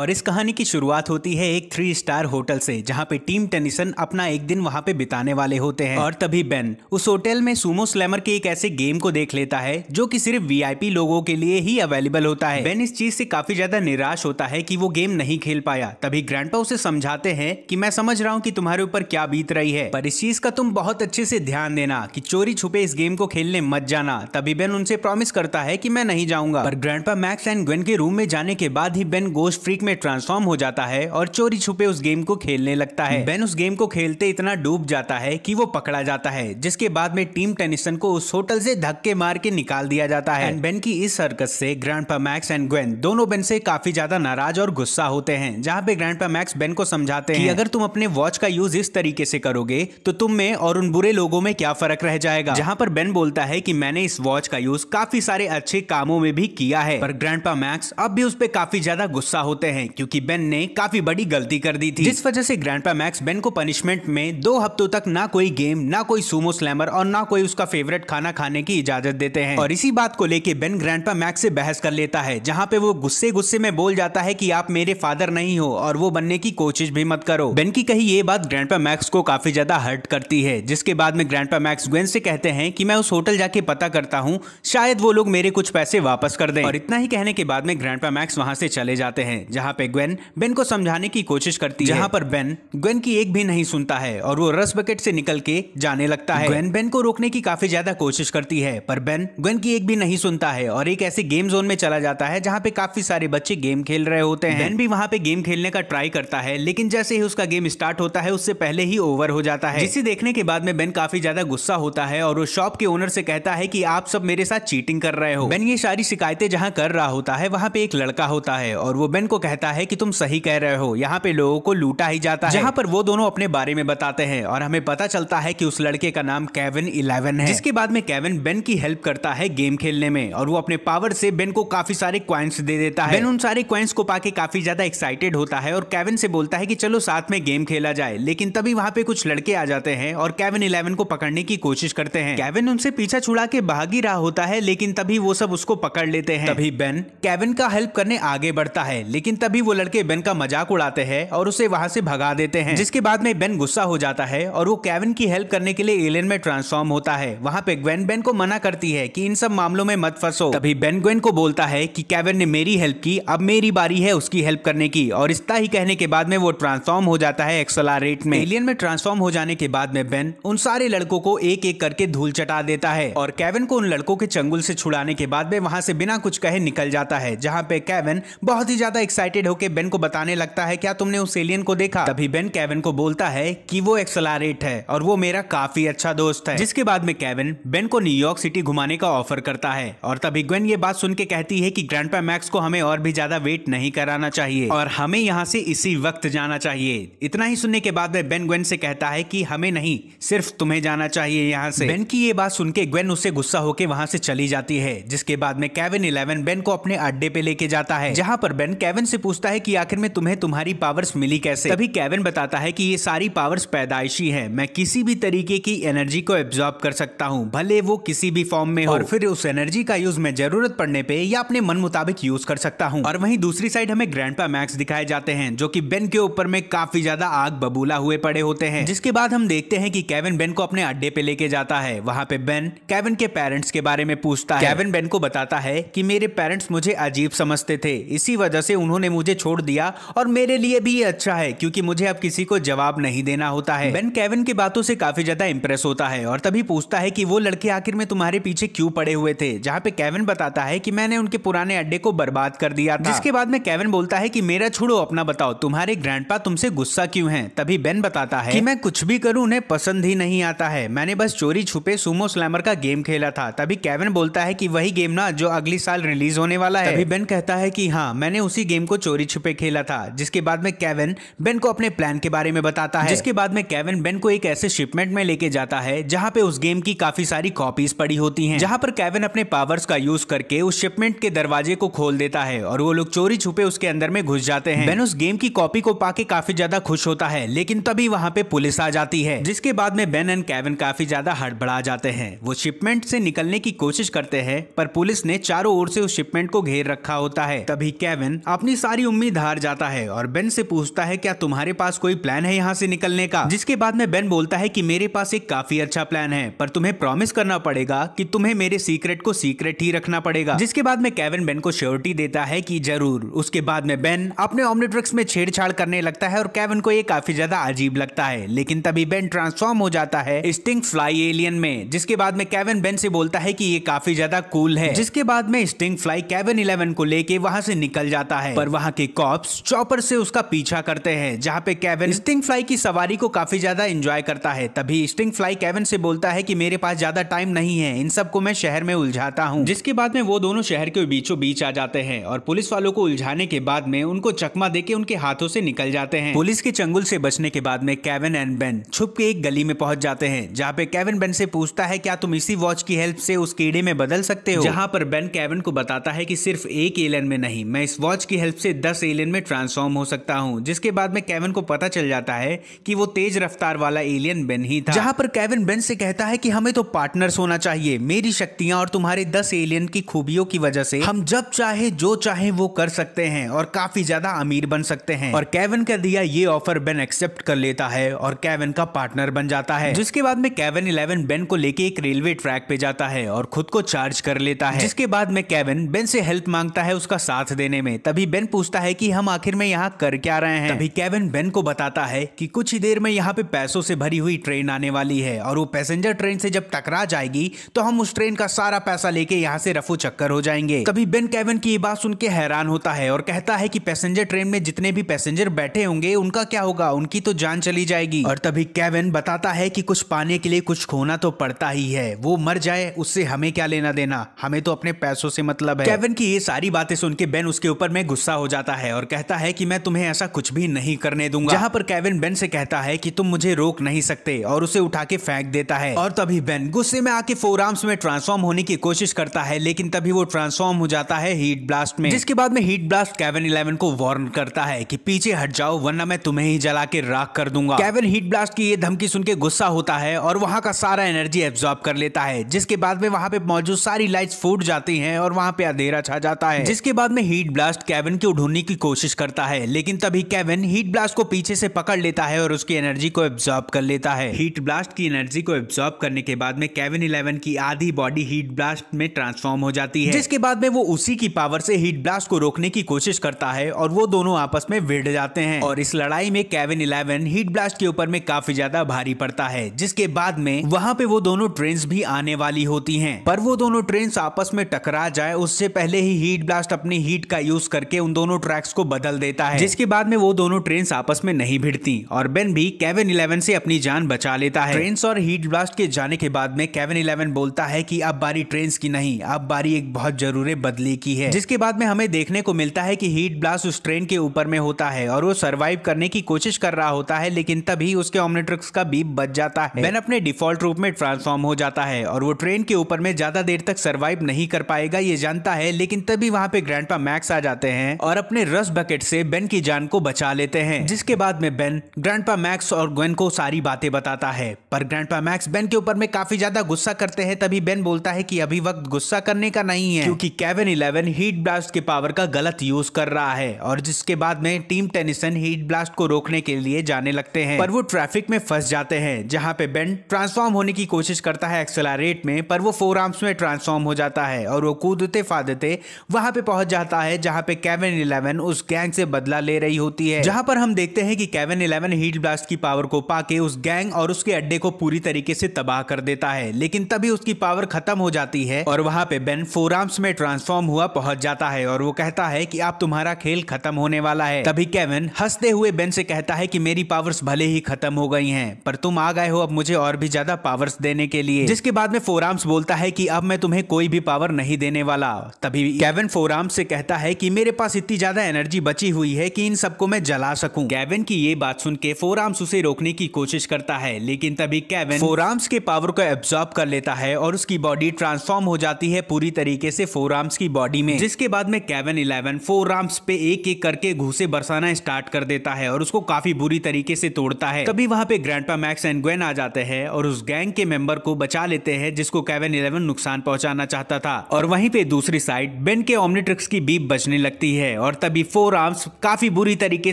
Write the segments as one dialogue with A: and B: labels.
A: और इस कहानी की शुरुआत होती है एक थ्री स्टार होटल से जहाँ पे टीम टेनिसन अपना एक दिन वहाँ पे बिताने वाले होते हैं और तभी बेन उस होटल में सुमो स्लैमर के एक ऐसे गेम को देख लेता है जो कि सिर्फ वीआईपी लोगों के लिए ही अवेलेबल होता है बेन इस चीज से काफी ज्यादा निराश होता है की वो गेम नहीं खेल पाया तभी ग्रैंडपा उसे समझाते हैं की मैं समझ रहा हूँ की तुम्हारे ऊपर क्या बीत रही है पर इस चीज का तुम बहुत अच्छे से ध्यान देना की चोरी छुपे इस गेम को खेलने मत जाना तभी बेन उनसे प्रॉमिस करता है की मैं नहीं जाऊंगा पर ग्रैंडपा मैक्स एंड ग्वेन के रूम में जाने के बाद ही बेन गोस्ट फ्रीक में ट्रांसफॉर्म हो जाता है और चोरी छुपे उस गेम को खेलने लगता है बेन उस गेम को खेलते इतना डूब जाता है कि वो पकड़ा जाता है जिसके बाद में टीम टेनिसन को उस होटल से धक्के मार के निकाल दिया जाता है बेन की इस हरकत से ग्रैंड मैक्स एंड ग्वेन दोनों बेन से काफी ज्यादा नाराज और गुस्सा होते हैं जहाँ पे ग्रैंड मैक्स बेन को समझाते हैं अगर तुम अपने वॉच का यूज इस तरीके से करोगे तो तुम में और उन बुरे लोगों में क्या फर्क रह जाएगा जहाँ पर बेन बोलता है की मैंने इस वॉच का यूज काफी सारे अच्छे कामों में भी किया है पर ग्रैंड मैक्स अब भी उस पर काफी ज्यादा गुस्सा होते हैं हैं क्योंकि बेन ने काफी बड़ी गलती कर दी थी जिस वजह से ग्रैंडपा मैक्स बेन को पनिशमेंट में दो हफ्तों तक ना कोई गेम ना कोई सुमो स्लैमर और ना कोई उसका फेवरेट खाना खाने की इजाजत देते हैं और इसी बात को लेके बेन ग्रैंडपा मैक्स से बहस कर लेता है जहाँ पे वो गुस्से गुस्से में बोल जाता है की आप मेरे फादर नहीं हो और वो बनने की कोशिश भी मत करो बेन की कही ये बात ग्रैंडपा मैक्स को काफी ज्यादा हर्ट करती है जिसके बाद में ग्रैंडपा मैक्स ग्वेन से कहते हैं की मैं उस होटल जाके पता करता हूँ शायद वो लोग मेरे कुछ पैसे वापस कर दें और इतना ही कहने के बाद में ग्रैंडपा मैक्स वहाँ से चले जाते हैं जहाँ जहाँ पे ग्वेन बेन को समझाने की कोशिश करती है जहाँ पर बेन ग्वेन की एक भी नहीं सुनता है और वो रस बकेट से निकल के जाने लगता है ग्वेन बेन को रोकने की काफी ज्यादा कोशिश करती है पर बेन ग्वेन की एक भी नहीं सुनता है और एक ऐसे गेम जोन में चला जाता है जहाँ पे काफी सारे बच्चे गेम खेल रहे होते हैं बेन भी वहाँ पे गेम खेलने का ट्राई करता है लेकिन जैसे ही उसका गेम स्टार्ट होता है उससे पहले ही ओवर हो जाता है इसे देखने के बाद में बेन काफी ज्यादा गुस्सा होता है और वो शॉप के ओनर से कहता है की आप सब मेरे साथ चीटिंग कर रहे हो बेन ये सारी शिकायतें जहाँ कर रहा होता है वहाँ पे एक लड़का होता है और वो बेन को कहता कहता है कि तुम सही कह रहे हो यहाँ पे लोगों को लूटा ही जाता है जहाँ पर वो दोनों अपने बारे में बताते हैं और हमें पता चलता है कि उस लड़के का नाम केविन इलेवन है जिसके बाद में केविन बेन की हेल्प करता है गेम खेलने में और वो अपने पावर से बेन को काफी सारे क्वाइंस दे देता है बेन उन सारे क्वाइंस को पाके काफी ज्यादा एक्साइटेड होता है और केविन से बोलता है कि चलो साथ में गेम खेला जाए लेकिन तभी वहाँ पे कुछ लड़के आ जाते हैं और केविन इलेवन को पकड़ने की कोशिश करते हैं केविन उनसे पीछा छुड़ा के भाग ही रहा होता है लेकिन तभी वो सब उसको पकड़ लेते हैं तभी बेन केविन का हेल्प करने आगे बढ़ता है लेकिन तभी वो लड़के बेन का मजाक उड़ाते हैं और उसे वहाँ से भगा देते हैं जिसके बाद में बेन गुस्सा हो जाता है और वो कैविन की हेल्प करने के लिए एलियन में ट्रांसफॉर्म होता है वहाँ पे ग्वेन बेन को मना करती है की इन सब मामलों में मत फंसो तभी बेन ग्वेन को बोलता है की कैविन ने मेरी हेल्प की अब मेरी बारी है उसकी हेल्प करने की और इसका ही कहने के बाद में वो ट्रांसफॉर्म हो जाता है एक्सलारेट में एलियन में ट्रांसफॉर्म हो जाने के बाद में बेन उन सारे लड़कों को एक एक करके धूल चटा देता है और कैवन को उन लड़कों के चंगुल से छुड़ाने के बाद में वहां से बिना कुछ कहे निकल जाता है जहाँ पे कैवन बहुत ही ज्यादा एक्साइटेड एक्साइटेड होकर बेन को बताने लगता है क्या तुमने उस एलियन को देखा तभी बेन केविन को बोलता है कि वो एक्सलारेट है और वो मेरा काफी अच्छा दोस्त है जिसके बाद में केविन बेन को न्यूयॉर्क सिटी घुमाने का ऑफर करता है और तभी ग्वेन ये बात सुन के कहती है कि ग्रैंड मैक्स को हमें और भी ज्यादा वेट नहीं कराना चाहिए और हमें यहाँ से इसी वक्त जाना चाहिए इतना ही सुनने के बाद में बेन ग्वेन से कहता है कि हमें नहीं सिर्फ तुम्हें जाना चाहिए यहाँ से बेन की ये बात सुन के ग्वेन उससे गुस्सा होकर वहाँ से चली जाती है जिसके बाद में केविन इलेवन बेन को अपने अड्डे पे लेके जाता है जहाँ पर बेन केविन से पूछता है कि आखिर में तुम्हें तुम्हारी पावर्स मिली कैसे तभी केविन बताता है कि ये सारी पावर्स पैदाइशी है मैं किसी भी तरीके की एनर्जी को एब्जॉर्ब कर सकता हूँ भले वो किसी भी फॉर्म में हो और oh. फिर उस एनर्जी का यूज मैं जरूरत पड़ने पे या अपने मन मुताबिक यूज कर सकता हूँ और वही दूसरी साइड हमें ग्रैंड मैक्स दिखाए जाते हैं जो की बेन के ऊपर में काफी ज्यादा आग बबूला हुए पड़े होते हैं जिसके बाद हम देखते हैं की कैविन बेन को अपने अड्डे पे लेके जाता है वहाँ पे बेन कैविन के पेरेंट्स के बारे में पूछता है कैविन बेन को बताता है की मेरे पेरेंट्स मुझे अजीब समझते थे इसी वजह से उन्होंने ने मुझे छोड़ दिया और मेरे लिए भी ये अच्छा है क्योंकि मुझे अब किसी को जवाब नहीं देना होता है बेन केविन की बातों से काफी ज्यादा इंप्रेस होता है और तभी पूछता है कि वो लड़के आखिर में तुम्हारे पीछे क्यों पड़े हुए थे जहाँ पे केविन बताता है कि मैंने उनके पुराने अड्डे को बर्बाद कर दिया था जिसके बाद में केविन बोलता है कि मेरा छोड़ो अपना बताओ तुम्हारे ग्रैंडपा तुमसे गुस्सा क्यों है तभी बेन बताता है कि मैं कुछ भी करूँ उन्हें पसंद ही नहीं आता है मैंने बस चोरी छुपे सुमो स्लैमर का गेम खेला था तभी केविन बोलता है कि वही गेम ना जो अगली साल रिलीज होने वाला है तभी बेन कहता है कि हाँ मैंने उसी गेम को चोरी छुपे खेला था जिसके बाद में केविन बेन को अपने प्लान के बारे में बताता है जिसके बाद में केविन बेन को एक ऐसे शिपमेंट में लेके जाता है जहाँ पे उस गेम की काफी सारी कॉपीज पड़ी होती है जहाँ पर केविन अपने पावर्स का यूज करके उस शिपमेंट के दरवाजे को खोल देता है और वो लोग चोरी छुपे उसके अंदर में घुस जाते हैं बेन उस गेम की कॉपी को पाके काफी ज्यादा खुश होता है लेकिन तभी वहाँ पे पुलिस आ जाती है जिसके बाद में बेन एंड केविन काफी ज्यादा हड़बड़ा जाते हैं वो शिपमेंट से निकलने की कोशिश करते हैं पर पुलिस ने चारों ओर से उस शिपमेंट को घेर रखा होता है तभी केविन अपनी सारी उम्मीद हार जाता है और बेन से पूछता है क्या तुम्हारे पास कोई प्लान है यहाँ से निकलने का जिसके बाद में बेन बोलता है कि मेरे पास एक काफी अच्छा प्लान है पर तुम्हें प्रॉमिस करना पड़ेगा कि तुम्हें मेरे सीक्रेट को सीक्रेट ही रखना पड़ेगा जिसके बाद में केविन बेन को श्योरिटी देता है की जरूर उसके बाद में बेन अपने ऑमनेट्रिक्स में छेड़छाड़ करने लगता है और केविन को ये काफी ज्यादा अजीब लगता है लेकिन तभी बेन ट्रांसफॉर्म हो जाता है स्टिंग फ्लाई एलियन में जिसके बाद में केविन बेन से बोलता है की ये काफी ज्यादा कूल है जिसके बाद में स्टिंग फ्लाई केविन इलेवन को लेके वहाँ से निकल जाता है पर वहां के कॉप्स चॉपर से उसका पीछा करते हैं जहां पे केविन स्टिंग फ्लाई की सवारी को काफी ज्यादा एंजॉय करता है तभी स्टिंग फ्लाई केविन से बोलता है कि मेरे पास ज्यादा टाइम नहीं है इन सबको मैं शहर में उलझाता हूँ जिसके बाद में वो दोनों शहर के बीचों बीच आ जाते हैं और पुलिस वालों को उलझाने के बाद में उनको चकमा दे उनके हाथों से निकल जाते हैं पुलिस के चंगुल से बचने के बाद में केविन एंड बेन छुप के एक गली में पहुंच जाते हैं जहाँ पे केविन बेन से पूछता है क्या तुम इसी वॉच की हेल्प से उस कीड़े में बदल सकते हो जहाँ पर बेन केविन को बताता है की सिर्फ एक एलन में नहीं मैं इस वॉच की हेल्प से दस एलियन में ट्रांसफॉर्म हो सकता हूँ जिसके बाद में केविन को पता चल जाता है कि वो तेज रफ्तार वाला एलियन बेन ही था जहाँ पर केविन बेन से कहता है कि हमें तो पार्टनर्स होना चाहिए मेरी शक्तियाँ और तुम्हारे दस एलियन की खूबियों की वजह से हम जब चाहे जो चाहे वो कर सकते हैं और काफी ज्यादा अमीर बन सकते हैं और केविन का दिया ये ऑफर बेन एक्सेप्ट कर लेता है और केविन का पार्टनर बन जाता है जिसके बाद में केविन इलेवन बेन को लेके एक रेलवे ट्रैक पे जाता है और खुद को चार्ज कर लेता है जिसके बाद में केविन बेन से हेल्प मांगता है उसका साथ देने में तभी बेन पूछता है कि हम आखिर में यहाँ कर क्या रहे हैं तभी केविन बेन को बताता है कि कुछ ही देर में यहाँ पे पैसों से भरी हुई ट्रेन आने वाली है और वो पैसेंजर ट्रेन से जब टकरा जाएगी तो हम उस ट्रेन का सारा पैसा लेके यहाँ से रफू चक्कर हो जाएंगे तभी बेन केविन की ये बात सुन के हैरान होता है और कहता है की पैसेंजर ट्रेन में जितने भी पैसेंजर बैठे होंगे उनका क्या होगा उनकी तो जान चली जाएगी और तभी केविन बताता है की कुछ पाने के लिए कुछ खोना तो पड़ता ही है वो मर जाए उससे हमें क्या लेना देना हमें तो अपने पैसों से मतलब है केविन की ये सारी बातें सुन के बेन उसके ऊपर में गुस्सा हो जाता है और कहता है कि मैं तुम्हें ऐसा कुछ भी नहीं करने दूंगा जहां पर केविन बेन से कहता है कि तुम मुझे रोक नहीं सकते और उसे उठा के फेंक देता है और तभी बेन गुस्से में आके फोर आर्म्स में ट्रांसफॉर्म होने की कोशिश करता है लेकिन तभी वो ट्रांसफॉर्म हो जाता है हीट ब्लास्ट में जिसके बाद में हीट ब्लास्ट केविन इलेवन को वार्न करता है की पीछे हट जाओ वरना मैं तुम्हें ही जला के राख कर दूंगा केविन हीट ब्लास्ट की ये धमकी सुन के गुस्सा होता है और वहाँ का सारा एनर्जी एब्जॉर्ब कर लेता है जिसके बाद में वहाँ पे मौजूद सारी लाइट्स फूट जाती हैं और वहाँ पे अंधेरा छा जाता है जिसके बाद में हीट ब्लास्ट केविन के ढूंढने की कोशिश करता है लेकिन तभी केविन हीट ब्लास्ट को पीछे से पकड़ लेता है और उसकी एनर्जी को एब्जॉर्ब कर लेता है हीट ब्लास्ट की एनर्जी को एब्जॉर्ब करने के बाद में केविन इलेवन की आधी बॉडी हीट ब्लास्ट में ट्रांसफॉर्म हो जाती है जिसके बाद में वो उसी की पावर से हीट ब्लास्ट को रोकने की कोशिश करता है और वो दोनों आपस में भिड़ जाते हैं और इस लड़ाई में केविन इलेवन हीट ब्लास्ट के ऊपर में काफी ज्यादा भारी पड़ता है जिसके बाद में वहाँ पे वो दोनों ट्रेन भी आने वाली होती है पर वो दोनों ट्रेन आपस में टकरा जाए उससे पहले ही हीट ब्लास्ट अपनी हीट का यूज करके उन दोनों ट्रैक्स को बदल देता है जिसके बाद में वो दोनों ट्रेन आपस में नहीं भिड़ती और बेन भी केविन इलेवन से अपनी जान बचा लेता है ट्रेन और हीट ब्लास्ट के जाने के बाद में केविन इलेवन बोलता है की अब बारी ट्रेन की नहीं अब बारी एक बहुत जरूरी बदले की है जिसके बाद में हमें देखने को मिलता है की हीट ब्लास्ट उस ट्रेन के ऊपर में होता है और वो सर्वाइव करने की कोशिश कर रहा होता है लेकिन तभी उसके ऑमनेट्रिक्स का बीप बच जाता है बेन अपने डिफॉल्ट रूप में ट्रांसफॉर्म हो जाता है और वो ट्रेन के ऊपर में ज्यादा देर तक सर्वाइव नहीं कर पाएगा ये जानता है लेकिन तभी वहाँ पे ग्रैंडपा मैक्स आ जाते हैं और अपने रस बकेट से बेन की जान को बचा लेते हैं जिसके बाद में बेन ग्रैंडपा मैक्स और ग्वेन को सारी बातें बताता है पर ग्रैंडपा मैक्स बेन के ऊपर में काफी ज्यादा गुस्सा करते हैं तभी बेन बोलता है कि अभी वक्त गुस्सा करने का नहीं है क्योंकि कैवन इलेवन हीट ब्लास्ट के पावर का गलत यूज कर रहा है और जिसके बाद में टीम टेनिसन हीट ब्लास्ट को रोकने के लिए जाने लगते हैं पर वो ट्रैफिक में फंस जाते हैं जहाँ पे बेन ट्रांसफॉर्म होने की कोशिश करता है एक्सेलरेट में पर वो फोर आर्म्स में ट्रांसफॉर्म हो जाता है और वो कूदते फादते वहां पे पहुंच जाता है जहाँ पे केविन केविन इलेवन उस गैंग से बदला ले रही होती है जहां पर हम देखते हैं कि केविन इलेवन हीट ब्लास्ट की पावर को पाके उस गैंग और उसके अड्डे को पूरी तरीके से तबाह कर देता है लेकिन तभी उसकी पावर खत्म हो जाती है और वहां पे बेन फोर में ट्रांसफॉर्म हुआ पहुंच जाता है और वो कहता है कि आप तुम्हारा खेल खत्म होने वाला है तभी केवन हंसते हुए बेन से कहता है कि मेरी पावर्स भले ही खत्म हो गई हैं पर तुम आ गए हो अब मुझे और भी ज्यादा पावर्स देने के लिए जिसके बाद में फोराम्स बोलता है की अब मैं तुम्हें कोई भी पावर नहीं देने वाला तभी केवन फोराम से कहता है की मेरे पास इतनी ज्यादा एनर्जी बची हुई है कि इन सबको मैं जला सकूं गैविन की ये बात सुन के फोर आर्म्स उसे रोकने की कोशिश करता है लेकिन तभी कैविन फोर आर्म्स के पावर को एब्जॉर्ब कर लेता है और उसकी बॉडी ट्रांसफॉर्म हो जाती है पूरी तरीके से फोर आर्म्स की बॉडी में जिसके बाद में कैवन इलेवन फोर आर्म्स पे एक एक करके घूसे बरसाना स्टार्ट कर देता है और उसको काफी बुरी तरीके से तोड़ता है तभी वहाँ पे ग्रैंड मैक्स एंड ग्वेन आ जाते हैं और उस गैंग के मेंबर को बचा लेते हैं जिसको कैविन इलेवन नुकसान पहुंचाना चाहता था और वहीं पे दूसरी साइड बेन के ओमनेट्रिक्स की बीप बजने लगती है और तभी फोर आर्म्स काफी बुरी तरीके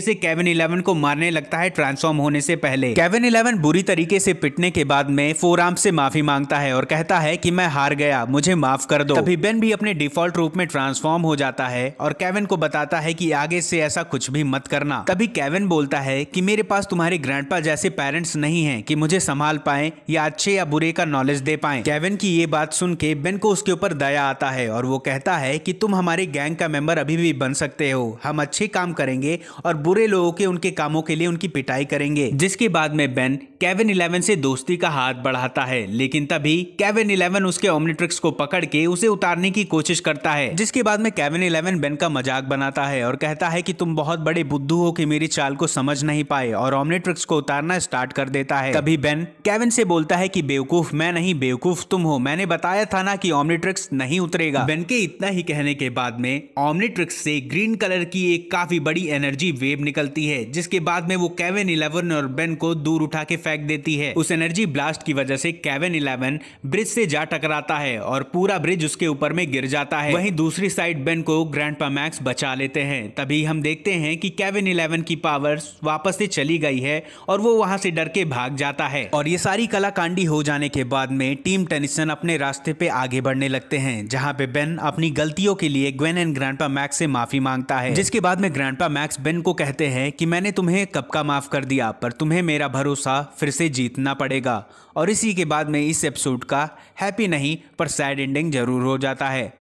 A: से केविन इलेवन को मारने लगता है ट्रांसफॉर्म होने से पहले केविन इलेवन बुरी तरीके से पिटने के बाद में फोर आर्म से माफी मांगता है और कहता है कि मैं हार गया मुझे माफ कर दो तभी बेन भी अपने डिफॉल्ट रूप में ट्रांसफॉर्म हो जाता है और केविन को बताता है की आगे से ऐसा कुछ भी मत करना तभी केविन बोलता है की मेरे पास तुम्हारे ग्रैंड जैसे पेरेंट्स नहीं है की मुझे संभाल पाए या अच्छे या बुरे का नॉलेज दे पाए केविन की ये बात सुन के बेन को उसके ऊपर दया आता है और वो कहता है की तुम हमारे गैंग का मेंबर अभी भी बन सकते सकते हो हम अच्छे काम करेंगे और बुरे लोगों के उनके कामों के लिए उनकी पिटाई करेंगे जिसके बाद में बेन केविन इलेवन से दोस्ती का हाथ बढ़ाता है लेकिन तभी केविन इलेवन उसके ओमनीट्रिक्स को पकड़ के उसे उतारने की कोशिश करता है जिसके बाद में केविन इलेवन बेन का मजाक बनाता है और कहता है कि तुम बहुत बड़े बुद्धू हो कि मेरी चाल को समझ नहीं पाए और ओमनीट्रिक्स को उतारना स्टार्ट कर देता है तभी बेन केविन से बोलता है की बेवकूफ मैं नहीं बेवकूफ तुम हो मैंने बताया था ना की ओमनीट्रिक्स नहीं उतरेगा बेन के इतना ही कहने के बाद में ओमनीट्रिक्स से ग्रीन कलर की एक काफी बड़ी एनर्जी वेव निकलती है जिसके बाद में वो केविन इलेवन और बेन को दूर उठा के फेंक फेंक देती है उस एनर्जी ब्लास्ट की वजह से कैवन इलेवन ब्रिज से जा टकराता है और पूरा ब्रिज उसके ऊपर में गिर जाता है वहीं दूसरी साइड बेन को ग्रैंड मैक्स बचा लेते हैं तभी हम देखते हैं कि कैवन इलेवन की पावर वापस से चली गई है और वो वहां से डर के भाग जाता है और ये सारी कलाकांडी हो जाने के बाद में टीम टेनिसन अपने रास्ते पे आगे बढ़ने लगते हैं जहाँ पे बेन अपनी गलतियों के लिए ग्वेन एंड ग्रैंडपा मैक्स से माफी मांगता है जिसके बाद में ग्रैंडपा मैक्स बेन को कहते हैं कि मैंने तुम्हें कब का माफ कर दिया पर तुम्हें मेरा भरोसा फिर से जीतना पड़ेगा और इसी के बाद में इस एपिसोड का हैप्पी नहीं पर सैड एंडिंग जरूर हो जाता है